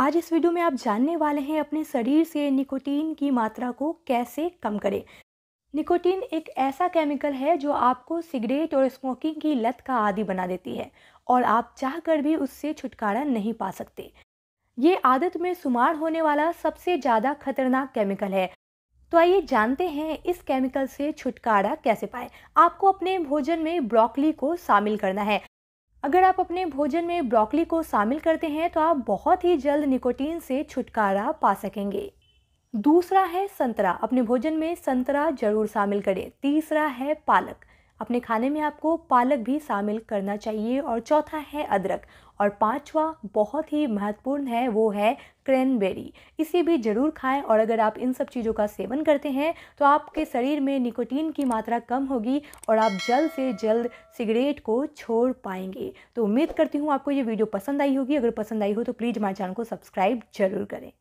आज इस वीडियो में आप जानने वाले हैं अपने शरीर से निकोटीन की मात्रा को कैसे कम करें निकोटीन एक ऐसा केमिकल है जो आपको सिगरेट और स्मोकिंग की लत का आदि बना देती है और आप चाहकर भी उससे छुटकारा नहीं पा सकते ये आदत में शुमार होने वाला सबसे ज़्यादा खतरनाक केमिकल है तो आइए जानते हैं इस केमिकल से छुटकारा कैसे पाए आपको अपने भोजन में ब्रोकली को शामिल करना है अगर आप अपने भोजन में ब्रोकली को शामिल करते हैं तो आप बहुत ही जल्द निकोटीन से छुटकारा पा सकेंगे दूसरा है संतरा अपने भोजन में संतरा जरूर शामिल करें तीसरा है पालक अपने खाने में आपको पालक भी शामिल करना चाहिए और चौथा है अदरक और पांचवा बहुत ही महत्वपूर्ण है वो है क्रैनबेरी इसे भी ज़रूर खाएं और अगर आप इन सब चीज़ों का सेवन करते हैं तो आपके शरीर में निकोटीन की मात्रा कम होगी और आप जल्द से जल्द सिगरेट को छोड़ पाएंगे तो उम्मीद करती हूँ आपको ये वीडियो पसंद आई होगी अगर पसंद आई हो तो प्लीज़ हमारे चैनल को सब्सक्राइब जरूर करें